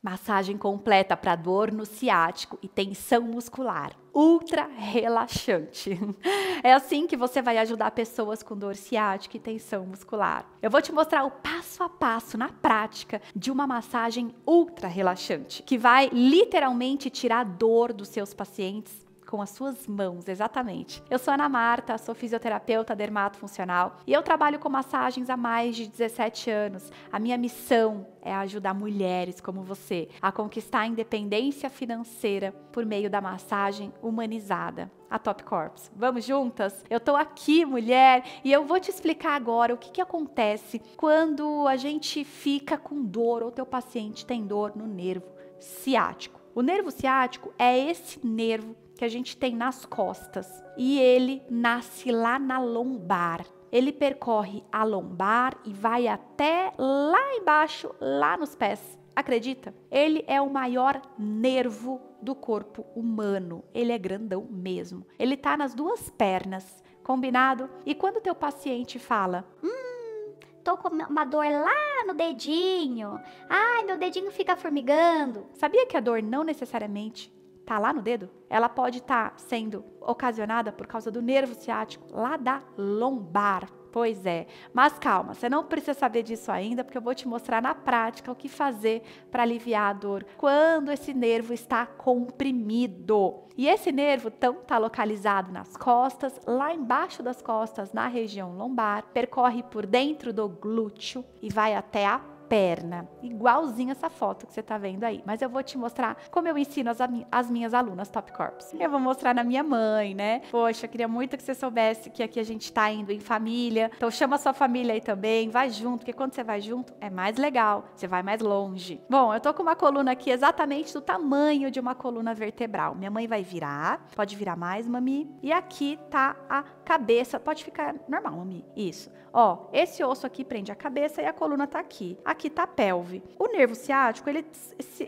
Massagem completa para dor no ciático e tensão muscular. Ultra relaxante. É assim que você vai ajudar pessoas com dor ciática e tensão muscular. Eu vou te mostrar o passo a passo na prática de uma massagem ultra relaxante, que vai literalmente tirar dor dos seus pacientes com as suas mãos, exatamente. Eu sou Ana Marta, sou fisioterapeuta dermatofuncional e eu trabalho com massagens há mais de 17 anos. A minha missão é ajudar mulheres como você a conquistar a independência financeira por meio da massagem humanizada a Top Corps. Vamos juntas? Eu tô aqui, mulher, e eu vou te explicar agora o que, que acontece quando a gente fica com dor ou teu paciente tem dor no nervo ciático. O nervo ciático é esse nervo que a gente tem nas costas e ele nasce lá na lombar. Ele percorre a lombar e vai até lá embaixo, lá nos pés. Acredita? Ele é o maior nervo do corpo humano. Ele é grandão mesmo. Ele tá nas duas pernas, combinado? E quando teu paciente fala: "Hum, tô com uma dor lá no dedinho. Ai, meu dedinho fica formigando". Sabia que a dor não necessariamente tá lá no dedo, ela pode estar tá sendo ocasionada por causa do nervo ciático lá da lombar. Pois é, mas calma, você não precisa saber disso ainda, porque eu vou te mostrar na prática o que fazer para aliviar a dor quando esse nervo está comprimido. E esse nervo então está localizado nas costas, lá embaixo das costas, na região lombar, percorre por dentro do glúteo e vai até a perna, igualzinho essa foto que você tá vendo aí. Mas eu vou te mostrar como eu ensino as, as minhas alunas Top Corps. Eu vou mostrar na minha mãe, né? Poxa, eu queria muito que você soubesse que aqui a gente está indo em família. Então chama a sua família aí também, vai junto, porque quando você vai junto é mais legal, você vai mais longe. Bom, eu tô com uma coluna aqui exatamente do tamanho de uma coluna vertebral. Minha mãe vai virar, pode virar mais, mami. E aqui tá a cabeça, pode ficar normal, mami. Isso. Ó, esse osso aqui prende a cabeça e a coluna tá aqui. Aqui aqui tá a pelve. O nervo ciático, ele,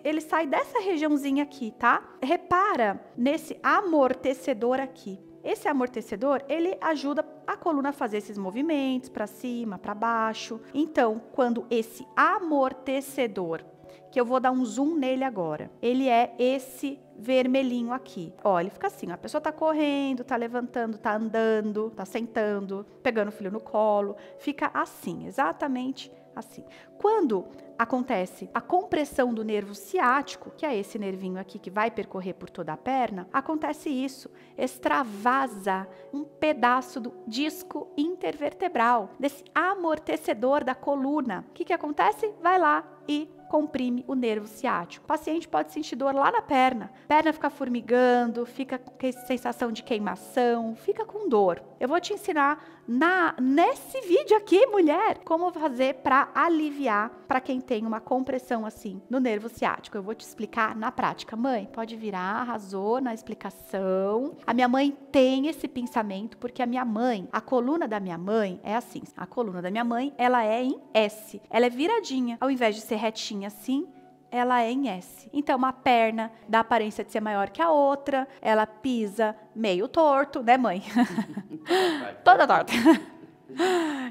ele sai dessa regiãozinha aqui, tá? Repara nesse amortecedor aqui. Esse amortecedor, ele ajuda a coluna a fazer esses movimentos para cima, para baixo. Então, quando esse amortecedor, que eu vou dar um zoom nele agora, ele é esse vermelhinho aqui. Ó, ele fica assim, a pessoa tá correndo, tá levantando, tá andando, tá sentando, pegando o filho no colo, fica assim, exatamente assim. Quando acontece a compressão do nervo ciático, que é esse nervinho aqui que vai percorrer por toda a perna, acontece isso, extravasa um pedaço do disco intervertebral, desse amortecedor da coluna. O que, que acontece? Vai lá e comprime o nervo ciático. O paciente pode sentir dor lá na perna. perna fica formigando, fica com sensação de queimação, fica com dor. Eu vou te ensinar na, nesse vídeo aqui, mulher, como fazer para aliviar para quem tem uma compressão assim no nervo ciático. Eu vou te explicar na prática. Mãe, pode virar, arrasou na explicação. A minha mãe tem esse pensamento porque a minha mãe, a coluna da minha mãe é assim. A coluna da minha mãe, ela é em S. Ela é viradinha, ao invés de ser retinha assim, ela é em S. Então, uma perna dá aparência de ser maior que a outra, ela pisa meio torto, né, mãe? Toda torta.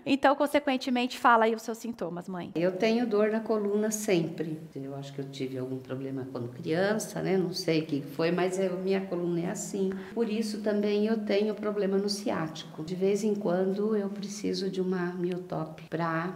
Então, consequentemente, fala aí os seus sintomas, mãe. Eu tenho dor na coluna sempre. Eu acho que eu tive algum problema quando criança, né? Não sei o que foi, mas eu, minha coluna é assim. Por isso também eu tenho problema no ciático. De vez em quando eu preciso de uma miotope para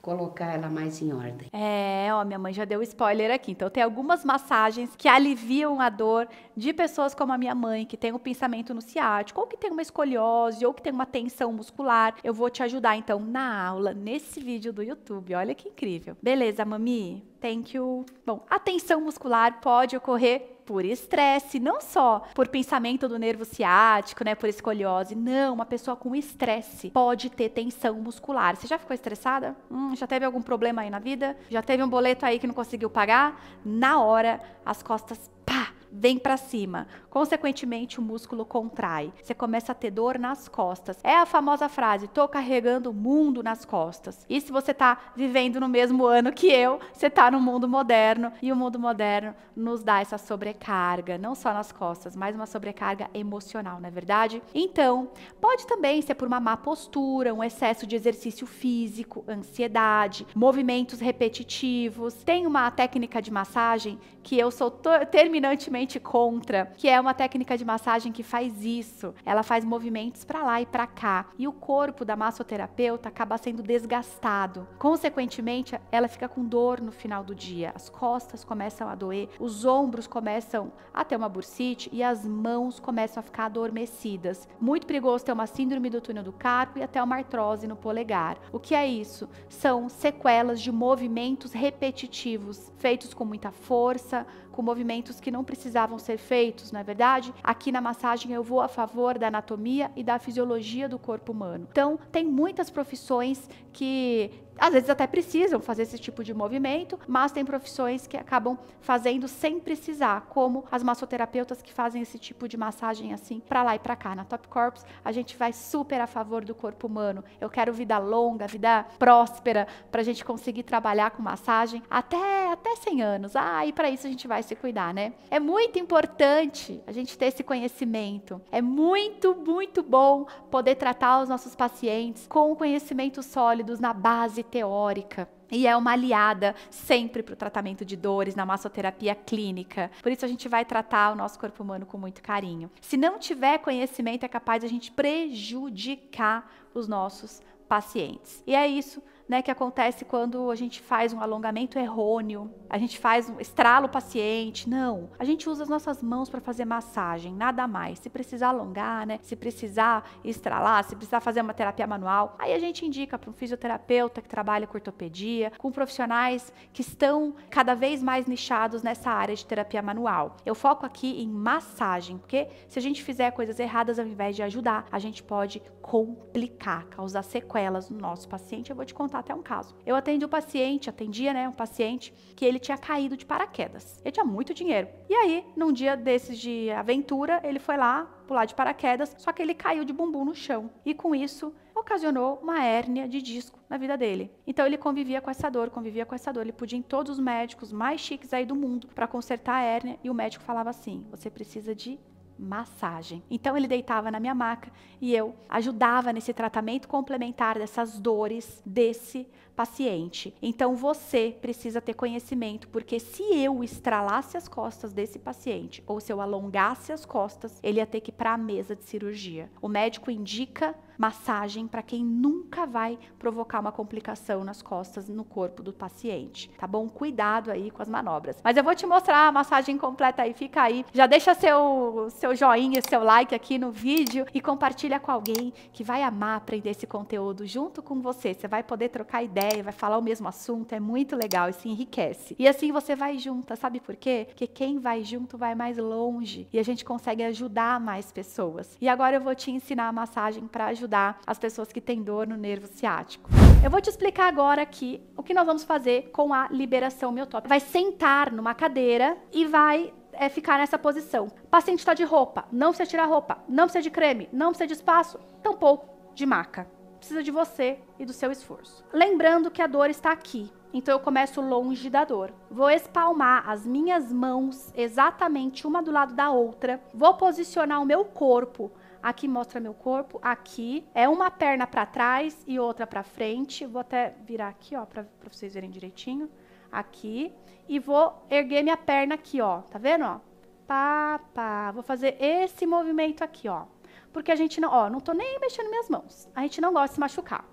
colocar ela mais em ordem. É, ó, minha mãe já deu spoiler aqui. Então tem algumas massagens que aliviam a dor de pessoas como a minha mãe, que tem um pensamento no ciático, ou que tem uma escoliose, ou que tem uma tensão muscular. Eu vou te ajudar então na aula, nesse vídeo do YouTube. Olha que incrível. Beleza, mami? Thank you. Bom, a tensão muscular pode ocorrer por estresse, não só por pensamento do nervo ciático, né, por escoliose. Não, uma pessoa com estresse pode ter tensão muscular. Você já ficou estressada? Hum, já teve algum problema aí na vida? Já teve um boleto aí que não conseguiu pagar? Na hora, as costas pá, vem para cima. Consequentemente, o músculo contrai. Você começa a ter dor nas costas. É a famosa frase: tô carregando o mundo nas costas. E se você tá vivendo no mesmo ano que eu, você tá no mundo moderno e o mundo moderno nos dá essa sobrecarga, não só nas costas, mas uma sobrecarga emocional, não é verdade? Então, pode também ser por uma má postura, um excesso de exercício físico, ansiedade, movimentos repetitivos. Tem uma técnica de massagem que eu sou terminantemente totalmente contra, que é uma técnica de massagem que faz isso. Ela faz movimentos para lá e para cá e o corpo da massoterapeuta acaba sendo desgastado. Consequentemente, ela fica com dor no final do dia. As costas começam a doer, os ombros começam a ter uma bursite e as mãos começam a ficar adormecidas. Muito perigoso ter uma síndrome do túnel do carpo e até uma artrose no polegar. O que é isso? São sequelas de movimentos repetitivos feitos com muita força, com movimentos que não precisavam ser feitos, não é verdade? Aqui na massagem eu vou a favor da anatomia e da fisiologia do corpo humano. Então, tem muitas profissões que às vezes até precisam fazer esse tipo de movimento, mas tem profissões que acabam fazendo sem precisar, como as massoterapeutas que fazem esse tipo de massagem assim para lá e para cá. Na Top Corps, a gente vai super a favor do corpo humano. Eu quero vida longa, vida próspera, para a gente conseguir trabalhar com massagem até até 100 anos. Ah, e para isso a gente vai se cuidar, né? É muito importante a gente ter esse conhecimento. É muito, muito bom poder tratar os nossos pacientes com conhecimentos sólidos na base teórica e é uma aliada sempre para o tratamento de dores na massoterapia clínica. Por isso a gente vai tratar o nosso corpo humano com muito carinho. Se não tiver conhecimento, é capaz de a gente prejudicar os nossos pacientes. E é isso né, que acontece quando a gente faz um alongamento errôneo, a gente faz um estrala o paciente. Não, a gente usa as nossas mãos para fazer massagem, nada mais. Se precisar alongar, né, se precisar estralar, se precisar fazer uma terapia manual, aí a gente indica para um fisioterapeuta que trabalha com ortopedia, com profissionais que estão cada vez mais nichados nessa área de terapia manual. Eu foco aqui em massagem, porque se a gente fizer coisas erradas ao invés de ajudar, a gente pode complicar, causar sequelas no nosso paciente. Eu vou te contar contar até um caso. Eu atendi um paciente, atendia, né, um paciente que ele tinha caído de paraquedas. Ele tinha muito dinheiro. E aí, num dia desses de aventura, ele foi lá pular de paraquedas, só que ele caiu de bumbum no chão. E com isso, ocasionou uma hérnia de disco na vida dele. Então ele convivia com essa dor, convivia com essa dor. Ele podia ir em todos os médicos mais chiques aí do mundo para consertar a hérnia e o médico falava assim: "Você precisa de massagem. Então ele deitava na minha maca e eu ajudava nesse tratamento complementar dessas dores, desse paciente. Então você precisa ter conhecimento, porque se eu estralasse as costas desse paciente ou se eu alongasse as costas, ele ia ter que ir para a mesa de cirurgia. O médico indica massagem para quem nunca vai provocar uma complicação nas costas no corpo do paciente, tá bom? Cuidado aí com as manobras. Mas eu vou te mostrar a massagem completa aí, fica aí. Já deixa seu seu joinha, seu like aqui no vídeo e compartilha com alguém que vai amar aprender esse conteúdo junto com você. Você vai poder trocar ideia ideia, vai falar o mesmo assunto, é muito legal e se enriquece. E assim você vai junto, sabe por quê? Porque quem vai junto vai mais longe e a gente consegue ajudar mais pessoas. E agora eu vou te ensinar a massagem para ajudar as pessoas que têm dor no nervo ciático. Eu vou te explicar agora aqui o que nós vamos fazer com a liberação miotópica. Vai sentar numa cadeira e vai é ficar nessa posição. O paciente está de roupa, não precisa tirar roupa, não precisa de creme, não precisa de espaço, tampouco de maca precisa de você e do seu esforço. Lembrando que a dor está aqui, então eu começo longe da dor. Vou espalmar as minhas mãos exatamente uma do lado da outra. Vou posicionar o meu corpo. Aqui mostra meu corpo, aqui é uma perna para trás e outra para frente. Vou até virar aqui, ó, para vocês verem direitinho. Aqui e vou erguer minha perna aqui, ó. Tá vendo, ó? Pá, pá. Vou fazer esse movimento aqui, ó porque a gente não, ó, não tô nem mexendo minhas mãos. A gente não gosta de se machucar.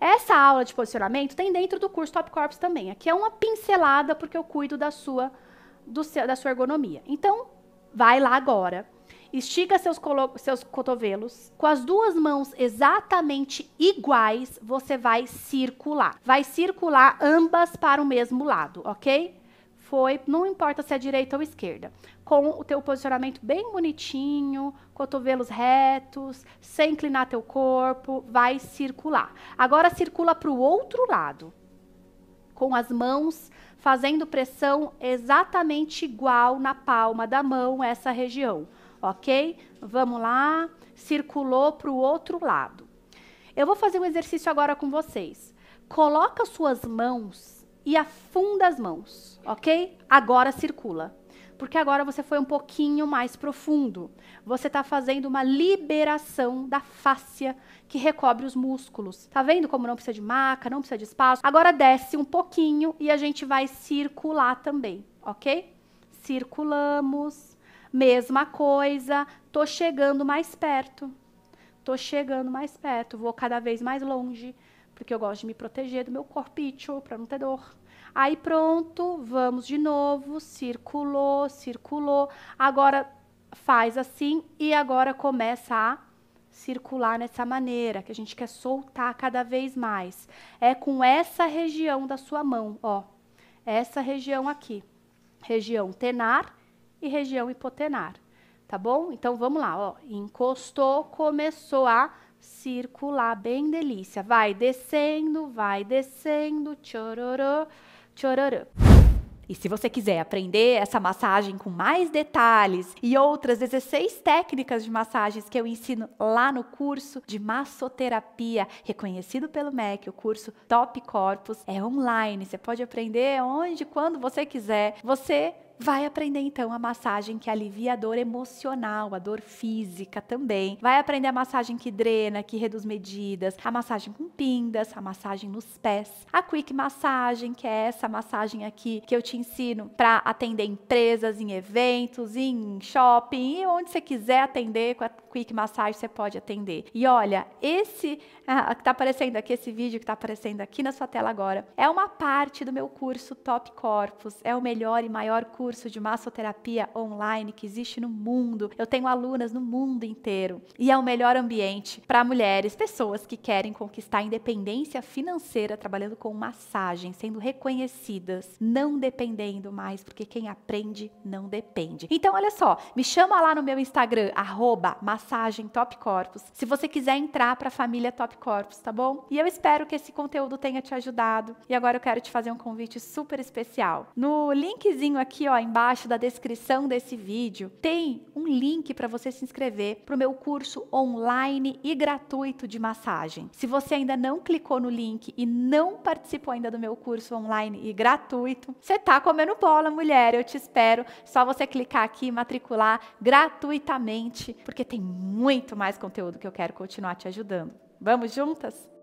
Essa aula de posicionamento tem dentro do curso Top Corps também. Aqui é uma pincelada porque eu cuido da sua do seu, da sua ergonomia. Então, vai lá agora. Estica seus, seus cotovelos. Com as duas mãos exatamente iguais, você vai circular. Vai circular ambas para o mesmo lado, ok? foi, não importa se é direita ou esquerda, com o teu posicionamento bem bonitinho, cotovelos retos, sem inclinar teu corpo, vai circular. Agora circula para o outro lado, com as mãos fazendo pressão exatamente igual na palma da mão, essa região, ok? Vamos lá, circulou para o outro lado. Eu vou fazer um exercício agora com vocês. Coloca suas mãos e afunda as mãos, ok? Agora circula. Porque agora você foi um pouquinho mais profundo. Você está fazendo uma liberação da fáscia que recobre os músculos. Tá vendo como não precisa de maca, não precisa de espaço? Agora desce um pouquinho e a gente vai circular também, ok? Circulamos. Mesma coisa, tô chegando mais perto. Tô chegando mais perto, vou cada vez mais longe porque eu gosto de me proteger do meu corpício para não ter dor. Aí pronto, vamos de novo, circulou, circulou. Agora faz assim e agora começa a circular nessa maneira, que a gente quer soltar cada vez mais. É com essa região da sua mão, ó. Essa região aqui. Região tenar e região hipotenar, tá bom? Então vamos lá, ó. Encostou, começou a circular, bem delícia. Vai descendo, vai descendo, chororô, chororô. E se você quiser aprender essa massagem com mais detalhes e outras 16 técnicas de massagens que eu ensino lá no curso de massoterapia, reconhecido pelo MEC, o curso Top Corpus, é online. Você pode aprender onde, quando você quiser. Você Vai aprender então a massagem que alivia a dor emocional, a dor física também. Vai aprender a massagem que drena, que reduz medidas, a massagem com pindas, a massagem nos pés, a quick massagem, que é essa massagem aqui que eu te ensino para atender empresas, em eventos, em shopping, e onde você quiser atender com a quick massagem você pode atender. E olha, esse ah, que tá aparecendo aqui esse vídeo que tá aparecendo aqui na sua tela agora, é uma parte do meu curso Top Corpus, é o melhor e maior curso curso de massoterapia online que existe no mundo. Eu tenho alunas no mundo inteiro. E é o melhor ambiente para mulheres, pessoas que querem conquistar independência financeira trabalhando com massagem, sendo reconhecidas, não dependendo mais, porque quem aprende não depende. Então, olha só, me chama lá no meu Instagram, arroba massagem Top Corpus, se você quiser entrar para a família Top Corpus, tá bom? E eu espero que esse conteúdo tenha te ajudado. E agora eu quero te fazer um convite super especial. No linkzinho aqui, ó, embaixo da descrição desse vídeo, tem um link para você se inscrever para o meu curso online e gratuito de massagem. Se você ainda não clicou no link e não participou ainda do meu curso online e gratuito, você tá comendo bola, mulher. Eu te espero. Só você clicar aqui e matricular gratuitamente, porque tem muito mais conteúdo que eu quero continuar te ajudando. Vamos juntas?